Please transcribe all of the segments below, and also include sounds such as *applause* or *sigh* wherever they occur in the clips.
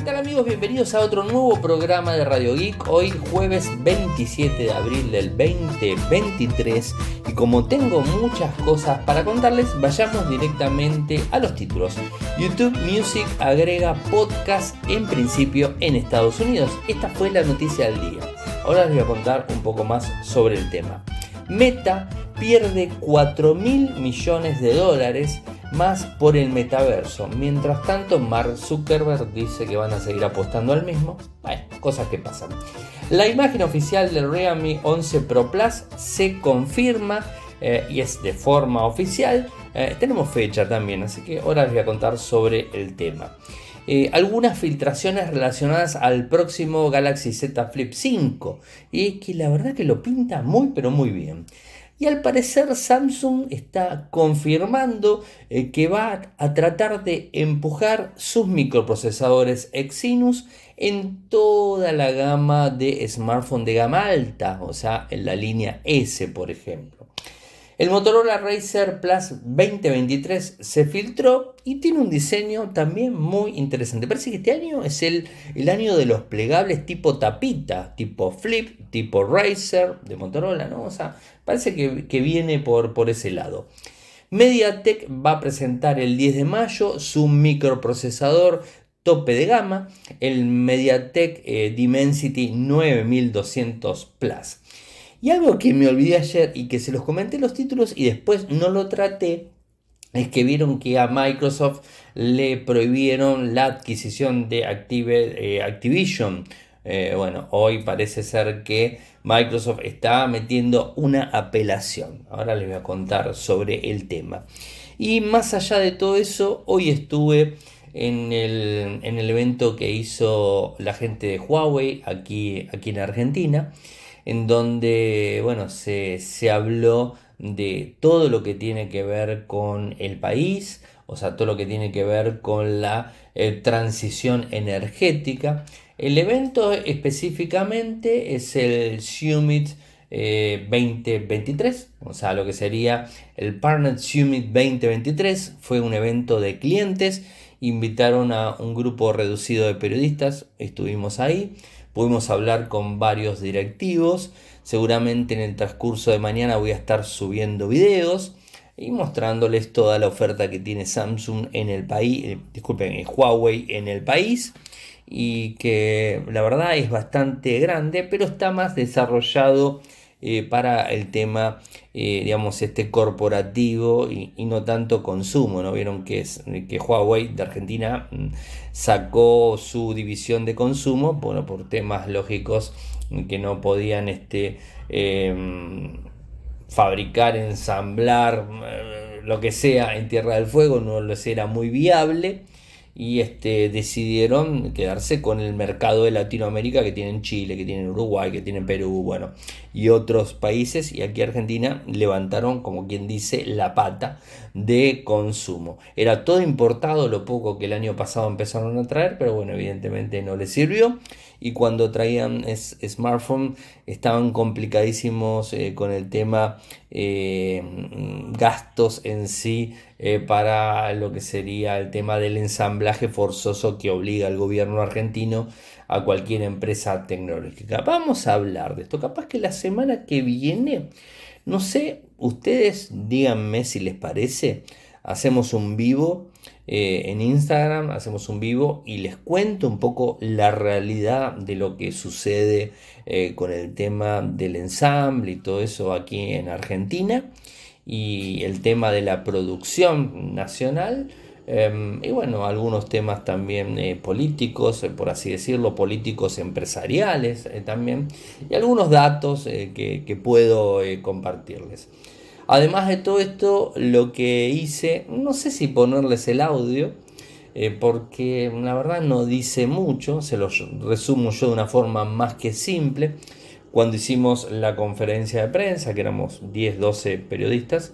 ¿Qué tal amigos? Bienvenidos a otro nuevo programa de Radio Geek. Hoy jueves 27 de abril del 2023 y como tengo muchas cosas para contarles, vayamos directamente a los títulos. YouTube Music agrega podcast en principio en Estados Unidos. Esta fue la noticia del día. Ahora les voy a contar un poco más sobre el tema. Meta pierde 4 mil millones de dólares más por el metaverso. Mientras tanto, Mark Zuckerberg dice que van a seguir apostando al mismo. Bueno, cosas que pasan. La imagen oficial del Realme 11 Pro Plus se confirma eh, y es de forma oficial. Eh, tenemos fecha también, así que ahora les voy a contar sobre el tema. Eh, algunas filtraciones relacionadas al próximo Galaxy Z Flip 5 y que la verdad que lo pinta muy pero muy bien. Y al parecer Samsung está confirmando eh, que va a tratar de empujar sus microprocesadores Exynos en toda la gama de smartphones de gama alta, o sea, en la línea S, por ejemplo. El Motorola Racer Plus 2023 se filtró y tiene un diseño también muy interesante. Parece que este año es el, el año de los plegables tipo tapita, tipo flip, tipo Racer de Motorola, ¿no? O sea, parece que, viene por, por ese lado. MediaTek va a presentar el 10 de mayo su microprocesador tope de gama, el MediaTek eh, Dimensity 9200 Plus. Y algo que me olvidé ayer y que se los comenté los títulos y después no lo traté es que vieron que a Microsoft le prohibieron la adquisición de eh, Activision. Eh, bueno, hoy parece ser que Microsoft está metiendo una apelación. Ahora les voy a contar sobre el tema. Y más allá de todo eso, hoy estuve en el, evento que hizo la gente de Huawei aquí, aquí en Argentina en donde bueno, se, habló de todo lo que tiene que ver con el país, o sea, todo lo que tiene que ver con la eh, transición energética. El evento específicamente es el Summit 2023, eh, o sea, lo que sería el Partner Summit 2023. Fue un evento de clientes, invitaron a un grupo reducido de periodistas, estuvimos ahí. Pudimos hablar con varios directivos. Seguramente en el transcurso de mañana voy a estar subiendo videos y mostrándoles toda la oferta que tiene Samsung en el país, eh, disculpen, eh, Huawei en el país y que la verdad es bastante grande, pero está más desarrollado eh, para el tema, eh, este corporativo y, no tanto consumo, ¿no? Vieron que, que Huawei de Argentina mm, sacó su división de consumo, bueno, por temas lógicos mm, que no podían, este, em, fabricar, ensamblar, mm, lo que sea en Tierra del Fuego, no les era muy viable y este, decidieron quedarse con el mercado de Latinoamérica que tienen Chile, que tienen Uruguay, que tienen Perú, bueno, y otros países. Y aquí Argentina levantaron, como quien dice, la pata de consumo. Era todo importado, lo poco que el año pasado empezaron a traer, pero bueno, evidentemente no les sirvió y cuando traían smartphones smartphone estaban complicadísimos eh, con el tema eh, gastos en sí eh, para lo que sería el tema del ensamblaje forzoso que obliga al gobierno argentino a cualquier empresa tecnológica. Vamos a hablar de esto. Capaz que la semana que viene, no sé, ustedes díganme si les parece, hacemos un vivo eh, en Instagram, hacemos un vivo y les cuento un poco la realidad de lo que sucede eh, con el tema del ensamble y todo eso aquí en Argentina y el tema de la producción nacional. Em, y bueno, algunos temas también eh, políticos, por así decirlo, políticos empresariales también, y algunos datos que, puedo compartirles. Además de todo esto, lo que hice, no sé si ponerles el audio, eh, porque la verdad no dice mucho, se lo resumo yo de una forma más que simple. Cuando hicimos la conferencia de prensa, que éramos 10, 12 periodistas,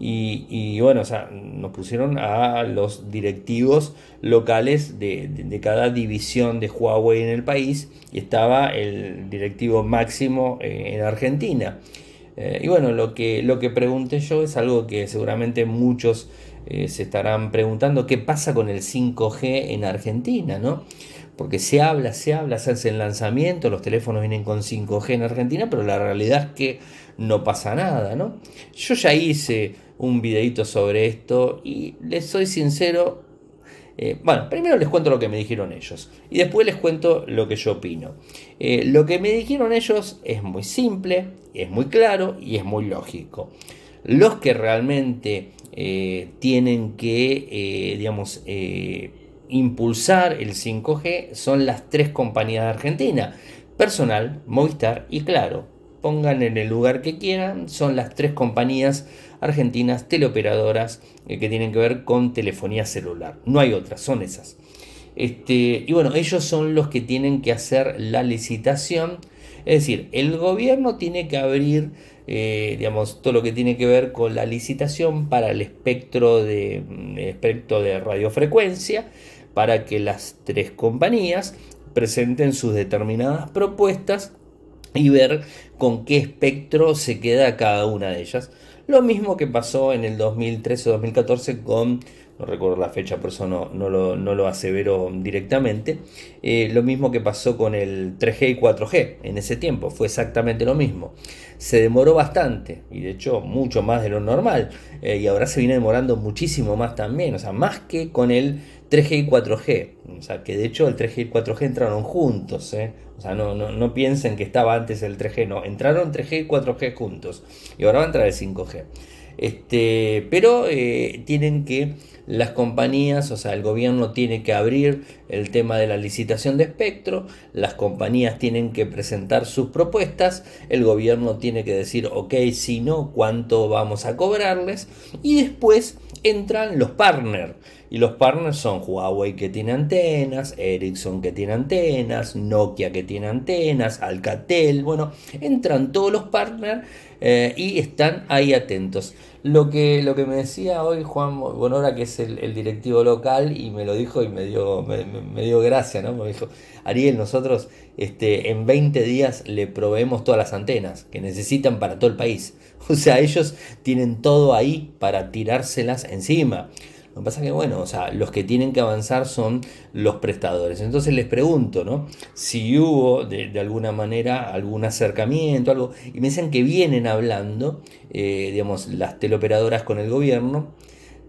y, bueno, o sea, nos pusieron a los directivos locales de, de, cada división de Huawei en el país, y estaba el directivo máximo eh, en Argentina. Eh, y bueno, lo que, lo que pregunté yo es algo que seguramente muchos eh, se estarán preguntando, ¿qué pasa con el 5G en Argentina? ¿no? Porque se habla, se habla, se hacen lanzamientos, los teléfonos vienen con 5G en Argentina, pero la realidad es que no pasa nada. ¿no? Yo ya hice un videito sobre esto y les soy sincero, eh, bueno, primero les cuento lo que me dijeron ellos y después les cuento lo que yo opino. Eh, lo que me dijeron ellos es muy simple, es muy claro y es muy lógico. Los que realmente eh, tienen que, digamos, impulsar el 5G son las tres compañías de Argentina, Personal, Movistar y Claro pongan en el lugar que quieran, son las tres compañías argentinas teleoperadoras eh, que tienen que ver con telefonía celular. No hay otras, son esas. Este, y bueno, ellos son los que tienen que hacer la licitación. Es decir, el gobierno tiene que abrir, eh, digamos, todo lo que tiene que ver con la licitación para el espectro de, mm, espectro de radiofrecuencia, para que las tres compañías presenten sus determinadas propuestas y ver con qué espectro se queda cada una de ellas. Lo mismo que pasó en el 2013 o 2014 con, no recuerdo la fecha, por eso no, no, lo, no lo, asevero directamente, eh, lo mismo que pasó con el 3G y 4G en ese tiempo, fue exactamente lo mismo. Se demoró bastante, y de hecho mucho más de lo normal, eh, y ahora se viene demorando muchísimo más también, o sea, más que con el 3G y 4G. O sea, que de hecho el 3G y 4G entraron juntos. ¿eh? O sea, no, piensen que estaba antes el 3G, no. Entraron 3G y 4G juntos. Y ahora va a entrar el 5G. Este, pero eh, tienen que las compañías, o sea, el gobierno tiene que abrir el tema de la licitación de espectro, las compañías tienen que presentar sus propuestas, el gobierno tiene que decir, ok, si no, cuánto vamos a cobrarles, y después entran los partners. Y los partners son Huawei que tiene antenas, Ericsson que tiene antenas, Nokia que tiene antenas, Alcatel, bueno, entran todos los partners eh, y están ahí atentos. Lo que, lo que me decía hoy Juan Bonora, que es el, directivo local, y me lo dijo y me dio, me, dio gracia, ¿no? Me dijo, Ariel, nosotros este, en 20 días le proveemos todas las antenas que necesitan para todo el país. *laughs* O sea, ellos tienen todo ahí para tirárselas encima. Lo que pasa es que, bueno, o sea, los que tienen que avanzar son los prestadores. Entonces les pregunto, ¿no? Si hubo de, alguna manera algún acercamiento, algo. Y me dicen que vienen hablando, eh, digamos, las teleoperadoras con el gobierno,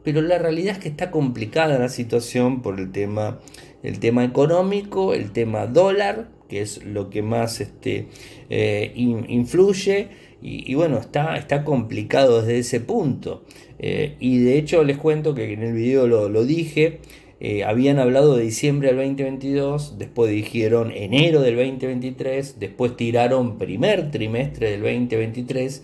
pero la realidad es que está complicada la situación por el tema, el tema económico, el tema dólar, que es lo que más este, eh, influye y, bueno, está, está complicado desde ese punto. Eh, y de hecho les cuento que en el video lo, dije, eh, habían hablado de diciembre del 2022, después dijeron enero del 2023, después tiraron primer trimestre del 2023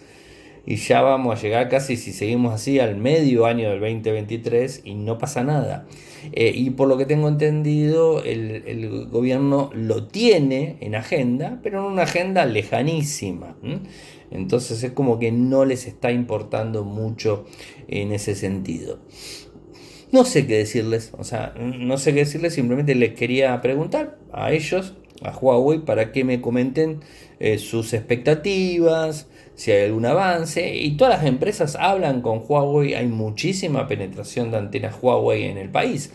y ya vamos a llegar casi, si seguimos así, al medio año del 2023 y no pasa nada. Eh, y por lo que tengo entendido, el, gobierno lo tiene en agenda, pero en una agenda lejanísima. Entonces es como que no les está importando mucho en ese sentido. No sé qué decirles, o sea, no sé qué decirles, simplemente les quería preguntar a ellos, a Huawei, para que me comenten eh, sus expectativas, si hay algún avance. Y todas las empresas hablan con Huawei, hay muchísima penetración de antenas Huawei en el país.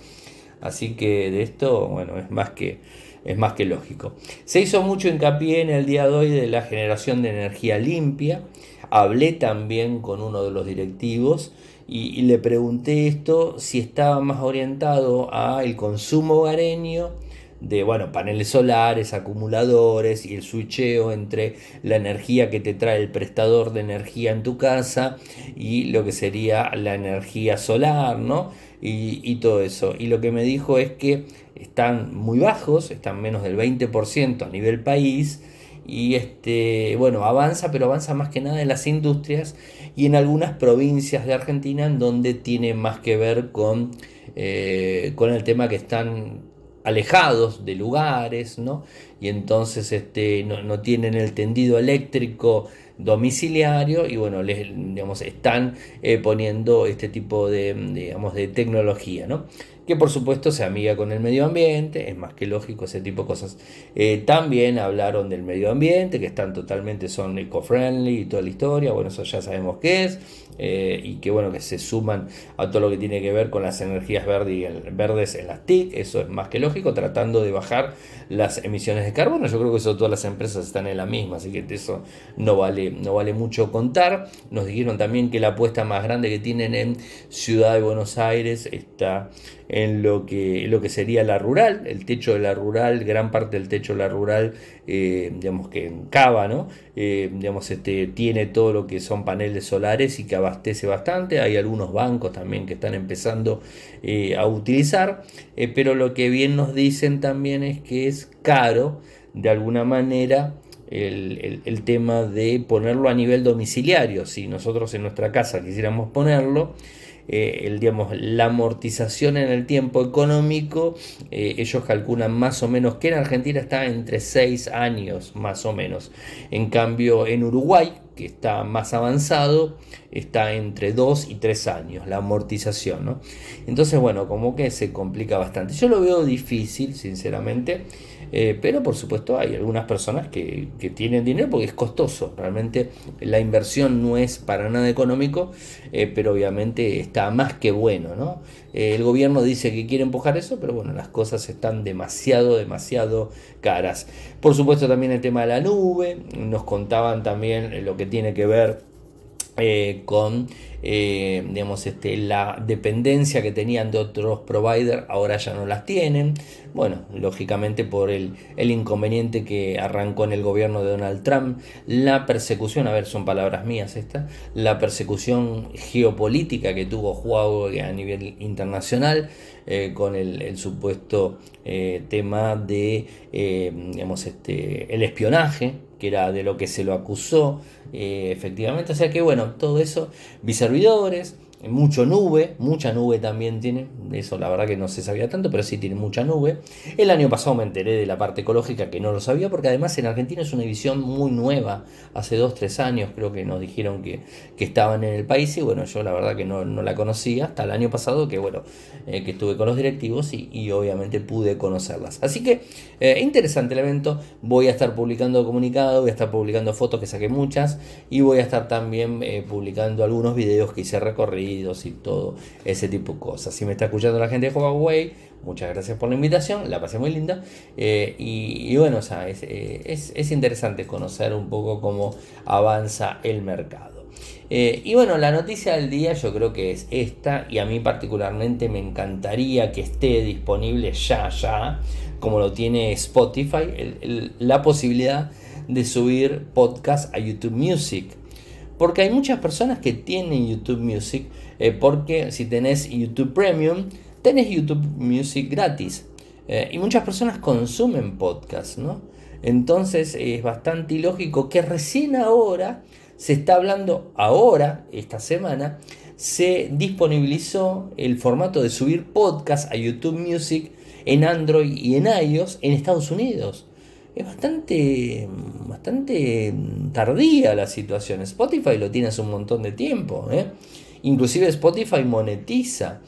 Así que de esto, bueno, es más que, es más que lógico. Se hizo mucho hincapié en el día de hoy de la generación de energía limpia. Hablé también con uno de los directivos y, y le pregunté esto si estaba más orientado al consumo hogareño de bueno, paneles solares, acumuladores y el switcheo entre la energía que te trae el prestador de energía en tu casa y lo que sería la energía solar, ¿no? Y, todo eso. Y lo que me dijo es que están muy bajos, están menos del 20% a nivel país y este bueno avanza pero avanza más que nada en las industrias y en algunas provincias de Argentina en donde tiene más que ver con eh, con el tema que están alejados de lugares, ¿no? Y entonces este, no, tienen el tendido eléctrico domiciliario y bueno, les, digamos, están eh, poniendo este tipo de, digamos, de tecnología, ¿no? Que por supuesto se amiga con el medio ambiente, es más que lógico ese tipo de cosas. Eh, también hablaron del medio ambiente, que están totalmente, son eco-friendly y toda la historia, bueno, eso ya sabemos qué es eh, y que bueno, que se suman a todo lo que tiene que ver con las energías verdes en las TIC, eso es más que lógico, tratando de bajar las emisiones de carbono, yo creo que eso todas las empresas están en la misma, así que eso no vale, no vale mucho contar. Nos dijeron también que la apuesta más grande que tienen en Ciudad de Buenos Aires está en lo que, lo que sería la rural, el techo de la rural, gran parte del techo de la rural, eh, digamos que en Cava, eh, digamos, este, tiene todo lo que son paneles solares y que abastece bastante, hay algunos bancos también que están empezando eh, a utilizar, eh, pero lo que bien nos dicen también es que es caro de alguna manera el, tema de ponerlo a nivel domiciliario. Si nosotros en nuestra casa quisiéramos ponerlo, eh, el, digamos, la amortización en el tiempo económico, ellos calculan más o menos que en Argentina está entre 6 años, más o menos. En cambio, en Uruguay, que está más avanzado está entre 2 y 3 años, la amortización. ¿no? Entonces, bueno, como que se complica bastante. Yo lo veo difícil, sinceramente. Eh, pero por supuesto hay algunas personas que, tienen dinero porque es costoso. Realmente la inversión no es para nada económico, eh, pero obviamente está más que bueno. ¿no? Eh, el gobierno dice que quiere empujar eso, pero bueno, las cosas están demasiado, demasiado caras. Por supuesto también el tema de la nube. Nos contaban también lo que tiene que ver con eh, digamos, este, la dependencia que tenían de otros providers ahora ya no las tienen. Bueno, lógicamente por el, inconveniente que arrancó en el gobierno de Donald Trump, la persecución, a ver, son palabras mías estas, la persecución geopolítica que tuvo Huawei a nivel internacional eh, con el, supuesto eh, tema de, digamos, este, el espionaje que era de lo que se lo acusó, eh, efectivamente. O sea que bueno, todo eso, biservidores, mucho nube, mucha nube también tiene, eso la verdad que no se sabía tanto, pero sí tiene mucha nube. El año pasado me enteré de la parte ecológica que no lo sabía, porque además en Argentina es una edición muy nueva, hace dos, tres años creo que nos dijeron que, estaban en el país y bueno, yo la verdad que no, la conocía hasta el año pasado que bueno, eh, que estuve con los directivos y, obviamente pude conocerlas. Así que eh, interesante el evento, voy a estar publicando comunicado, voy a estar publicando fotos que saqué muchas y voy a estar también eh, publicando algunos videos que hice recorridos y todo ese tipo de cosas. Si me está escuchando a la gente de Huawei. Muchas gracias por la invitación, la pasé muy linda. Eh, y, bueno, eh, es, interesante conocer un poco cómo avanza el mercado. Eh, y bueno, la noticia del día yo creo que es esta y a mí particularmente me encantaría que esté disponible ya, ya, como lo tiene Spotify, la posibilidad de subir podcast a YouTube Music. Porque hay muchas personas que tienen YouTube Music, eh, porque si tenés YouTube Premium, tenés YouTube Music gratis. Eh, y muchas personas consumen podcasts, ¿no? Entonces es bastante ilógico que recién ahora, se está hablando ahora, esta semana, se disponibilizó el formato de subir podcast a YouTube Music en Android y en iOS en Estados Unidos es bastante, bastante tardía la situación. Spotify lo tiene hace un montón de tiempo. ¿eh? Inclusive Spotify monetiza.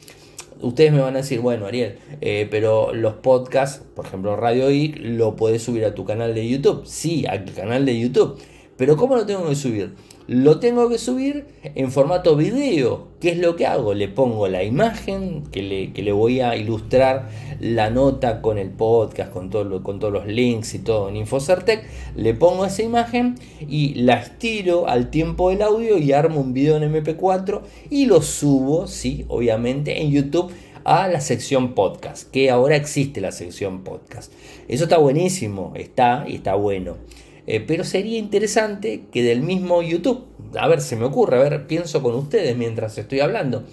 Ustedes me van a decir, bueno, Ariel, eh, pero los podcasts, por ejemplo Radio I. lo puedes subir a tu canal de YouTube. Sí, al canal de YouTube. Pero ¿cómo lo tengo que subir? Lo tengo que subir en formato video. ¿Qué es lo que hago? Le pongo la imagen que le, voy a ilustrar la nota con el podcast, con, con todos los links y todo en Infocertec. Le pongo esa imagen y la estiro al tiempo del audio y armo un video en MP4 y lo subo, sí, obviamente, en YouTube a la sección podcast, que ahora existe la sección podcast. Eso está buenísimo, está y está bueno. Eh, pero sería interesante que del mismo YouTube, a ver, se me ocurre, a ver, pienso con ustedes mientras estoy hablando.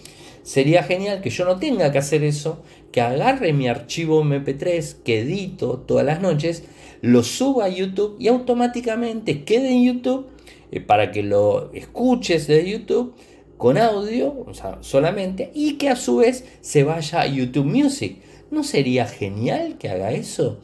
Sería genial que yo no tenga que hacer eso, que agarre mi archivo MP3 que edito todas las noches, lo suba a YouTube y automáticamente quede en YouTube eh, para que lo escuches de YouTube con audio, o sea, solamente, y que a su vez se vaya a YouTube Music. ¿No sería genial que haga eso?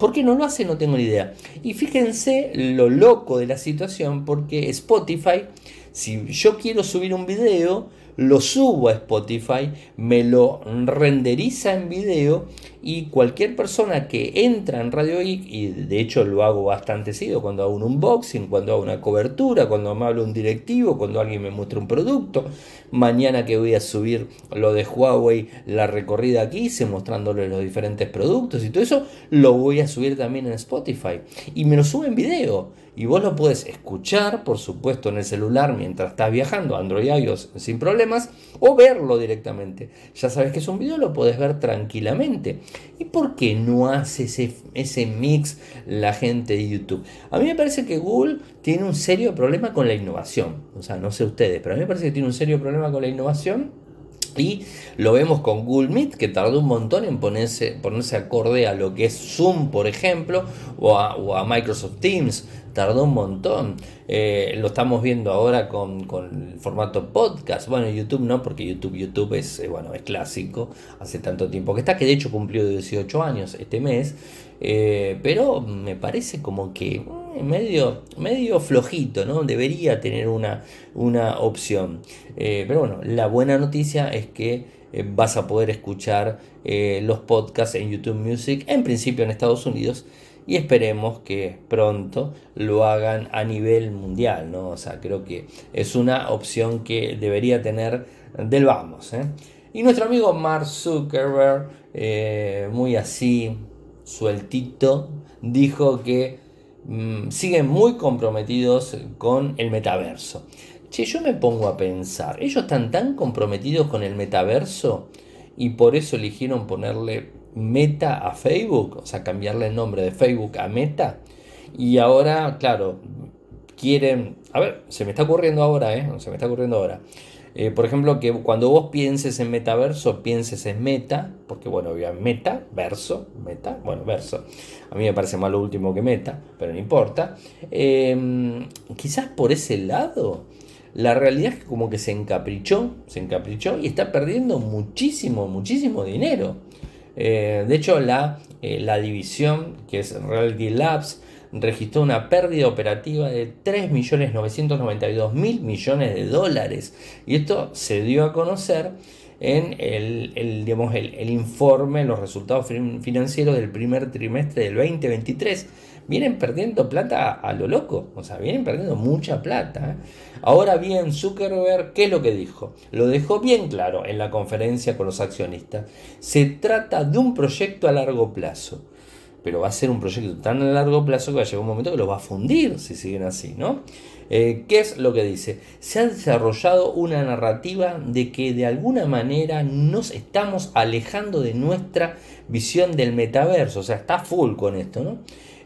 ¿Por qué no lo hace? No tengo ni idea. Y fíjense lo loco de la situación porque Spotify, si yo quiero subir un video, lo subo a Spotify, me lo renderiza en video y cualquier persona que entra en Radio Geek, y de hecho lo hago bastante seguido cuando hago un unboxing, cuando hago una cobertura, cuando me habla un directivo, cuando alguien me muestra un producto, mañana que voy a subir lo de Huawei, la recorrida aquí, hice mostrándole los diferentes productos y todo eso, lo voy a subir también en Spotify y me lo sube en video y vos lo puedes escuchar, por supuesto, en el celular mientras estás viajando, Android iOS sin problemas, o verlo directamente. Ya sabes que es un video, lo puedes ver tranquilamente. ¿Y por qué no hace ese, mix la gente de YouTube? A mí me parece que Google tiene un serio problema con la innovación. O sea, no sé ustedes, pero a mí me parece que tiene un serio problema con la innovación. Y lo vemos con Google Meet, que tardó un montón en ponerse, acorde a lo que es Zoom, por ejemplo, o a Microsoft Teams tardó un montón. Eh, lo estamos viendo ahora con, el formato podcast. Bueno, YouTube no, porque YouTube, YouTube es, eh, bueno, es clásico, hace tanto tiempo que está, que de hecho cumplió 18 años este mes. Eh, pero me parece como que mm, medio, medio flojito, ¿no? Debería tener una, una opción. pero bueno, la buena noticia es que vas a poder escuchar los podcasts en YouTube Music, en principio en Estados Unidos, y esperemos que pronto lo hagan a nivel mundial, ¿no? O sea, creo que es una opción que debería tener del vamos. ¿eh? Y nuestro amigo Mark Zuckerberg, eh, muy así, sueltito, dijo que mm, siguen muy comprometidos con el metaverso. Che, yo me pongo a pensar, ellos están tan comprometidos con el metaverso y por eso eligieron ponerle Meta a Facebook, o sea, cambiarle el nombre de Facebook a Meta. Y ahora, claro, quieren, a ver, se me está ocurriendo ahora, ¿eh? Se me está ocurriendo ahora. Eh, por ejemplo, que cuando vos pienses en metaverso, pienses en meta, porque bueno, meta, verso, meta, bueno, verso. A mí me parece más lo último que meta, pero no importa. Em, quizás por ese lado, la realidad es que como que se encaprichó, se encaprichó y está perdiendo muchísimo, muchísimo dinero. Eh, de hecho, eh, la, división, que es Reality Labs, registró una pérdida operativa de 3.992.000 millones de dólares. Y esto se dio a conocer en el, digamos, el, informe, los resultados financieros del primer trimestre del 2023 vienen perdiendo plata a lo loco, o sea, vienen perdiendo mucha plata. ¿eh? Ahora bien, Zuckerberg, ¿qué es lo que dijo? Lo dejó bien claro en la conferencia con los accionistas. Se trata de un proyecto a largo plazo pero va a ser un proyecto tan a largo plazo que va a llegar un momento que lo va a fundir si siguen así, ¿no? Eh, ¿Qué es lo que dice? Se ha desarrollado una narrativa de que de alguna manera nos estamos alejando de nuestra visión del metaverso, o sea, está full con esto, ¿no?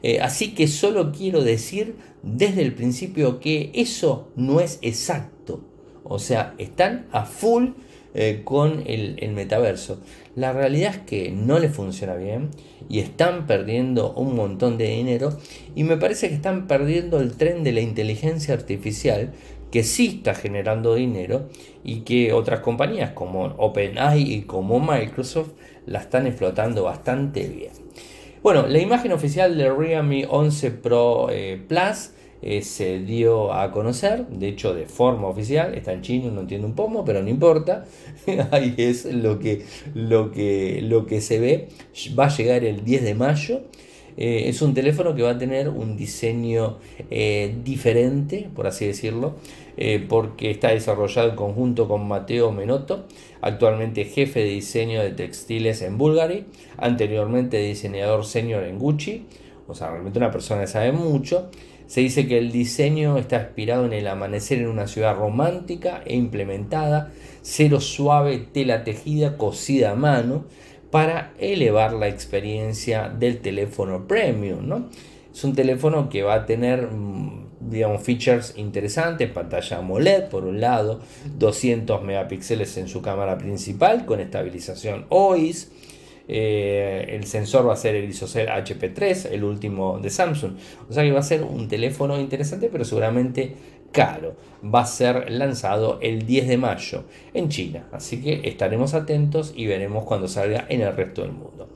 Eh, así que solo quiero decir desde el principio que eso no es exacto. O sea, están a full eh, con el, el, metaverso. La realidad es que no les funciona bien y están perdiendo un montón de dinero y me parece que están perdiendo el tren de la inteligencia artificial que sí está generando dinero y que otras compañías como OpenAI y como Microsoft la están explotando bastante bien. Bueno, la imagen oficial del Realme 11 Pro eh, Plus eh, se dio a conocer, de hecho de forma oficial, está en chino, no entiendo un pomo, pero no importa, *laughs* ahí es lo que, lo, que, lo que se ve, va a llegar el 10 de mayo. Eh, es un teléfono que va a tener un diseño eh, diferente, por así decirlo, eh, porque está desarrollado en conjunto con Mateo Menotto, actualmente jefe de diseño de textiles en Bulgari, anteriormente diseñador senior en Gucci, o sea, realmente una persona que sabe mucho. Se dice que el diseño está inspirado en el amanecer en una ciudad romántica e implementada, cero suave, tela tejida, cosida a mano, para elevar la experiencia del teléfono premium. ¿no? Es un teléfono que va a tener mm, digamos, features interesantes, pantalla AMOLED por un lado, 200 megapíxeles en su cámara principal con estabilización OIS, eh, el sensor va a ser el ISOCELL HP3, el último de Samsung. O sea que va a ser un teléfono interesante, pero seguramente caro. Va a ser lanzado el 10 de mayo en China. Así que estaremos atentos y veremos cuando salga en el resto del mundo.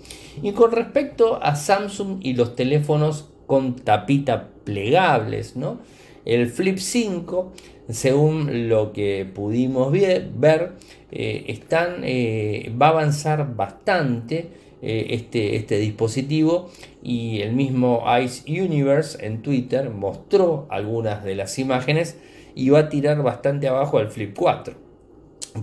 Y con respecto a Samsung y los teléfonos con tapita plegables, ¿no? El Flip 5, según lo que pudimos ver, eh, están, eh, va a avanzar bastante eh, este, este dispositivo y el mismo Ice Universe en Twitter mostró algunas de las imágenes y va a tirar bastante abajo al Flip 4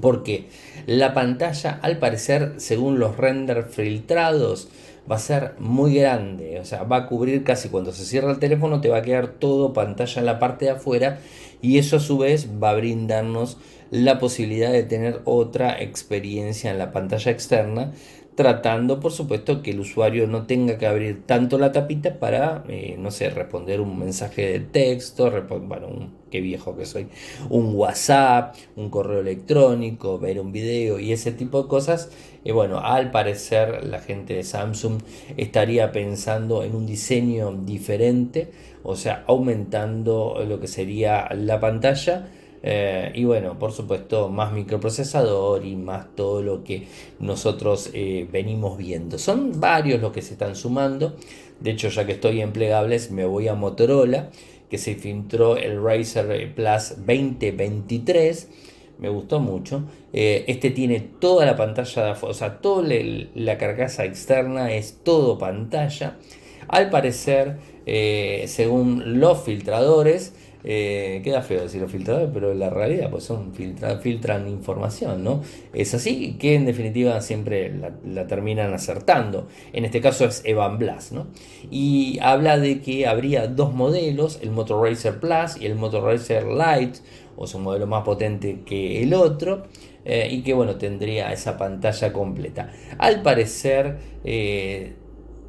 porque la pantalla al parecer según los render filtrados va a ser muy grande o sea va a cubrir casi cuando se cierra el teléfono te va a quedar todo pantalla en la parte de afuera y eso a su vez va a brindarnos la posibilidad de tener otra experiencia en la pantalla externa tratando por supuesto que el usuario no tenga que abrir tanto la tapita para, eh, no sé, responder un mensaje de texto, bueno, un, qué viejo que soy, un WhatsApp, un correo electrónico, ver un video y ese tipo de cosas. Y eh, bueno, al parecer la gente de Samsung estaría pensando en un diseño diferente, o sea, aumentando lo que sería la pantalla eh, y bueno, por supuesto, más microprocesador y más todo lo que nosotros eh, venimos viendo. Son varios los que se están sumando. De hecho, ya que estoy en plegables, me voy a Motorola, que se filtró el Razer eh, Plus 2023 me gustó mucho. este tiene toda la pantalla, o sea, toda la carcasa externa es todo pantalla. Al parecer, según los filtradores, eh, queda feo decirlo filtradores, pero la realidad, pues son filtran información, ¿no? Es así que en definitiva siempre la, terminan acertando. En este caso es Evan Blas, ¿no? Y habla de que habría dos modelos, el Motor Plus y el Motor Racer Lite, o es un modelo más potente que el otro. Eh, y que bueno, tendría esa pantalla completa. Al parecer, eh,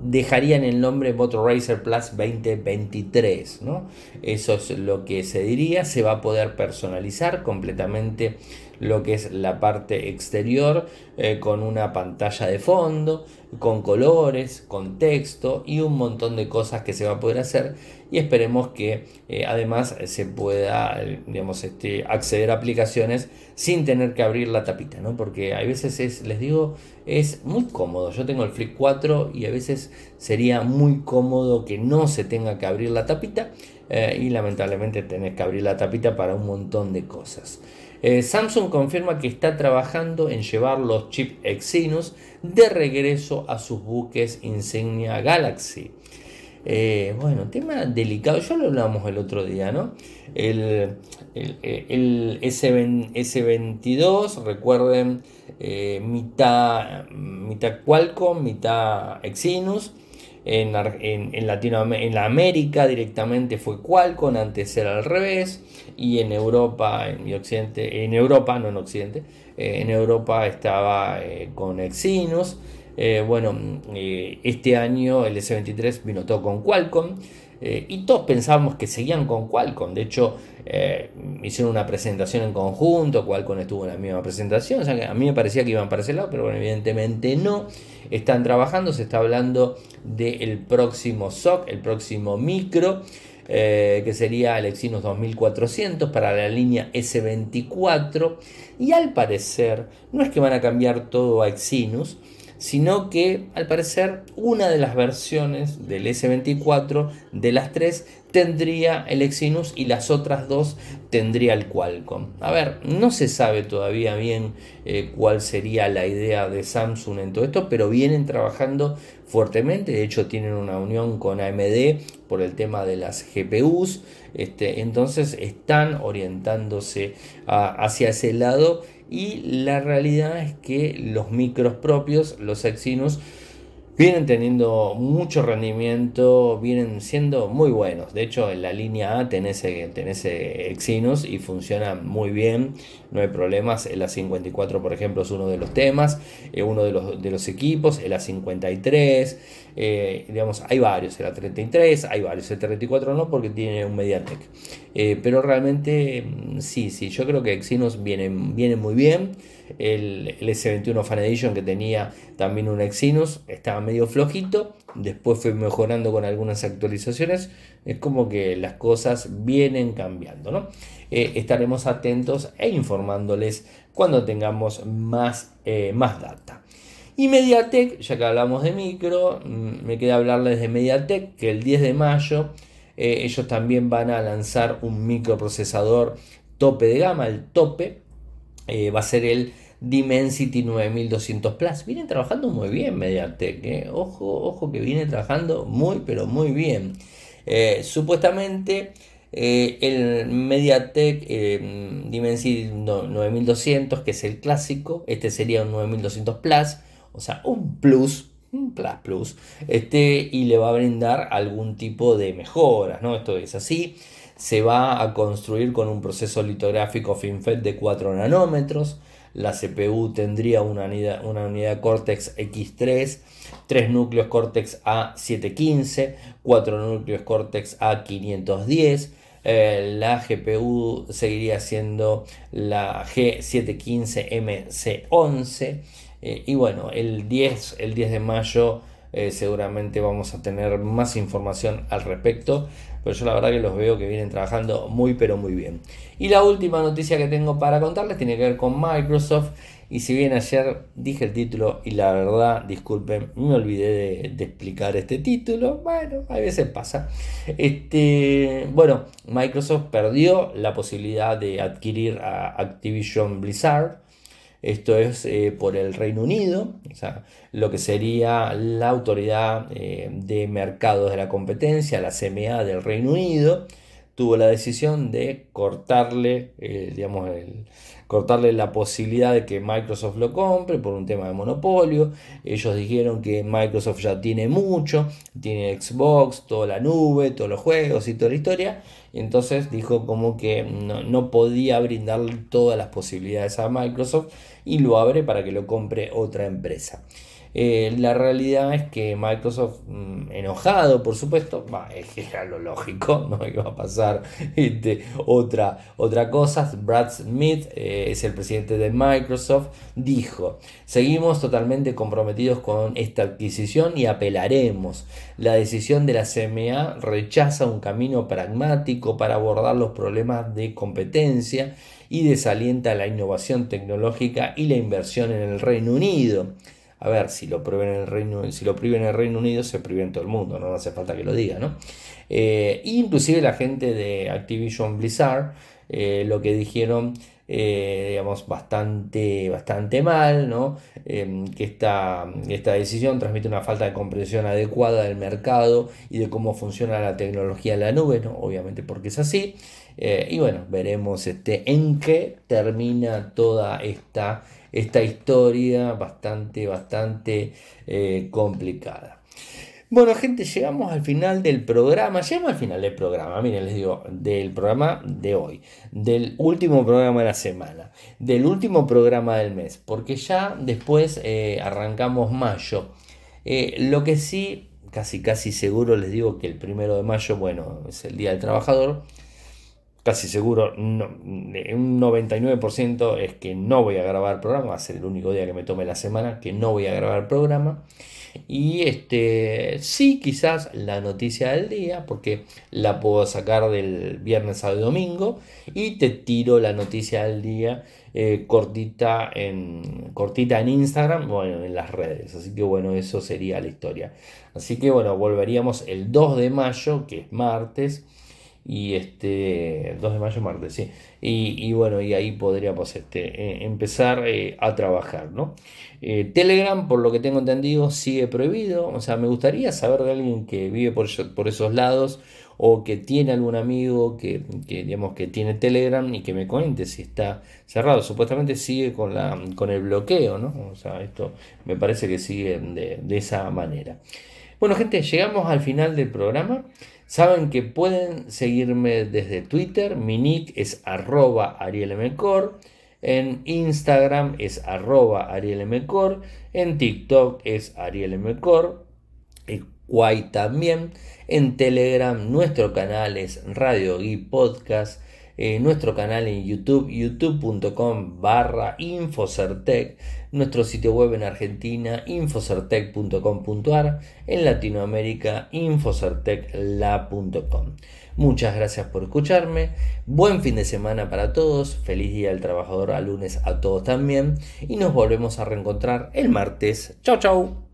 dejarían el nombre Racer Plus 2023, ¿no? Eso es lo que se diría, se va a poder personalizar completamente lo que es la parte exterior eh, con una pantalla de fondo, con colores, con texto y un montón de cosas que se va a poder hacer y esperemos que eh, además se pueda eh, digamos, este, acceder a aplicaciones sin tener que abrir la tapita, ¿no? porque a veces es, les digo, es muy cómodo. Yo tengo el Flip 4 y a veces sería muy cómodo que no se tenga que abrir la tapita eh, y lamentablemente tenés que abrir la tapita para un montón de cosas. Eh, Samsung confirma que está trabajando en llevar los chips Exynos de regreso a sus buques insignia Galaxy. Eh, bueno, tema delicado, ya lo hablábamos el otro día, ¿no? El, el, S22, recuerden, mitad, mitad Qualcomm, mitad Exynos en, en, América directamente fue Qualcomm, antes era al revés, y en Europa, en en Europa, no en Occidente, eh, en Europa estaba eh, con Exynos. Eh, bueno, este año el S23 vino todo con Qualcomm. Eh, y todos pensábamos que seguían con Qualcomm. De hecho, eh, hicieron una presentación en conjunto, Qualcomm estuvo en la misma presentación. O sea, a mí me parecía que iban para ese lado, pero bueno, evidentemente no. Están trabajando, se está hablando del próximo SOC, el próximo micro, eh, que sería el Exynos 2400 para la línea S24. Y al parecer, no es que van a cambiar todo a Exynos sino que al parecer una de las versiones del S24 de las tres tendría el Exynos y las otras dos tendría el Qualcomm. A ver, no se sabe todavía bien eh, cuál sería la idea de Samsung en todo esto, pero vienen trabajando fuertemente, de hecho tienen una unión con AMD por el tema de las GPUs, este, entonces están orientándose hacia ese lado y la realidad es que los micros propios, los Exynos, vienen teniendo mucho rendimiento, vienen siendo muy buenos. De hecho, en la línea A tenés, eh, tenés eh, y funciona muy bien no hay problemas. El A54, por ejemplo, es uno de los temas, eh, uno de los, de los, equipos, el A53, eh, digamos, hay varios, el A33, hay varios, el A34 no, porque tiene un MediaTek. Eh, pero realmente, mm, sí, sí, yo creo que Exynos viene, viene muy bien. El, el, S21 Fan Edition que tenía también un Exynos, estaba medio flojito, después fue mejorando con algunas actualizaciones, es como que las cosas vienen cambiando, ¿no? Eh, estaremos atentos e informándoles cuando tengamos más, eh, más data. Y Mediatek, ya que hablamos de micro, mm, me queda hablarles de Mediatek, que el 10 de mayo eh, ellos también van a lanzar un microprocesador tope de gama, el tope, va a ser el Dimensity 9200 Plus. Vienen trabajando muy bien Mediatek, ojo, ojo que viene trabajando muy, pero muy bien. supuestamente eh, el MediaTek eh, Dimensity 9200, que es el clásico, este sería un 9200 Plus, o sea, un Plus, un Plus Plus, este, y le va a brindar algún tipo de mejoras, ¿no? Esto es así. Se va a construir con un proceso litográfico FinFET de 4 nanómetros. La CPU tendría una unidad, una unidad Cortex X3, 3 núcleos Cortex A715, 4 núcleos Cortex A510, eh, la GPU seguiría siendo la G715MC11. Eh, y bueno, el 10, el 10 de mayo eh, seguramente vamos a tener más información al respecto. Pero yo la verdad que los veo que vienen trabajando muy pero muy bien. Y la última noticia que tengo para contarles tiene que ver con Microsoft y si bien ayer dije el título y la verdad, disculpen, me olvidé de, explicar este título, bueno, a veces pasa. Este, bueno, Microsoft perdió la posibilidad de adquirir a Activision Blizzard. Esto es eh, por el Reino Unido, o sea, lo que sería la autoridad eh, de mercados de la competencia, la CMA del Reino Unido tuvo la decisión de cortarle, eh, cortarle la posibilidad de que Microsoft lo compre por un tema de monopolio. Ellos dijeron que Microsoft ya tiene mucho, tiene Xbox, toda la nube, todos los juegos y toda la historia. Entonces dijo como que no, no podía brindarle todas las posibilidades a Microsoft y lo abre para que lo compre otra empresa. Eh, la realidad es que Microsoft, mm, enojado por supuesto, era lo lógico, *laughs* no iba a pasar este, otra, otra cosa. Brad Smith eh, es el presidente de Microsoft, dijo, seguimos totalmente comprometidos con esta adquisición y apelaremos. La decisión de la CMA rechaza un camino pragmático para abordar los problemas de competencia y desalienta la innovación tecnológica y la inversión en el Reino Unido. A ver, si lo prueben en el Reino, si lo en el Reino Unido, se priven en todo el mundo, no, hace falta que lo diga, ¿no? Eh, inclusive la gente de Activision Blizzard, eh, lo que dijeron, eh, digamos, bastante, bastante mal, ¿no? Em, que esta, esta decisión transmite una falta de comprensión adecuada del mercado y de cómo funciona la tecnología en la nube, ¿no? Obviamente porque es así. y bueno, veremos este, en qué termina toda esta esta historia bastante, bastante eh, complicada. Bueno, gente, llegamos al final del programa. Llegamos al final del programa, miren, les digo, del programa de hoy, del último programa de la semana, del último programa del mes, porque ya después eh, arrancamos mayo. Eh, lo que sí, casi casi seguro les digo que el primero de mayo, bueno, es el Día del Trabajador casi seguro, un 99% es que no voy a grabar programa, va a ser el único día que me tome la semana que no voy a grabar programa. Y este, sí, quizás la noticia del día, porque la puedo sacar del viernes al domingo y te tiro la noticia del día eh, cortita, en, cortita en Instagram, bueno, en las redes. Así que bueno, eso sería la historia. Así que bueno, volveríamos el 2 de mayo, que es martes y este 2 de mayo martes, sí. Y, bueno, y ahí podríamos pues, este, eh, empezar eh, a trabajar, ¿no? Eh, Telegram, por lo que tengo entendido, sigue prohibido. O sea, me gustaría saber de alguien que vive por, por esos lados o que tiene algún amigo que, digamos que tiene Telegram y que me cuente si está cerrado. Supuestamente sigue con la con el bloqueo, ¿no? O sea, esto me parece que sigue de, de esa manera. Bueno, gente, llegamos al final del programa. Saben que pueden seguirme desde Twitter, mi nick es arroba arielmcor, en Instagram es arroba arielmcor, en TikTok es arielmcor, en también, en Telegram nuestro canal es Radio y Podcast, eh, nuestro canal en YouTube, youtube.com barra Infocertec, nuestro sitio web en Argentina, infocertec.com.ar, en Latinoamérica, infocertecla.com. Muchas gracias por escucharme, buen fin de semana para todos, feliz día del trabajador a lunes a todos también y nos volvemos a reencontrar el martes. Chau, chau.